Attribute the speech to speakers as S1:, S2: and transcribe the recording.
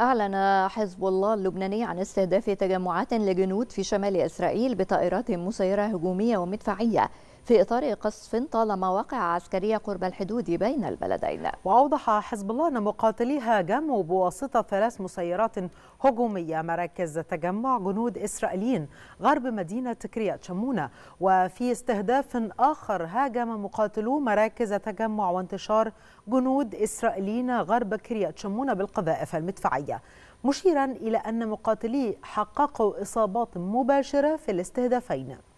S1: أعلن حزب الله اللبناني عن استهداف تجمعات لجنود في شمال إسرائيل بطائرات مسيرة هجومية ومدفعية في إطار قصف طالما وقع عسكرية قرب الحدود بين البلدين وأوضح حزب الله أن مقاتليها هاجموا
S2: بواسطة ثلاث مسيرات هجومية مراكز تجمع جنود إسرائيليين غرب مدينة كريات شمونة وفي استهداف آخر هاجم مقاتلو مراكز تجمع وانتشار جنود إسرائيليين غرب كريات شمونة بالقذائف المدفعية مشيرا إلى أن مقاتلي حققوا إصابات مباشرة في الاستهدافين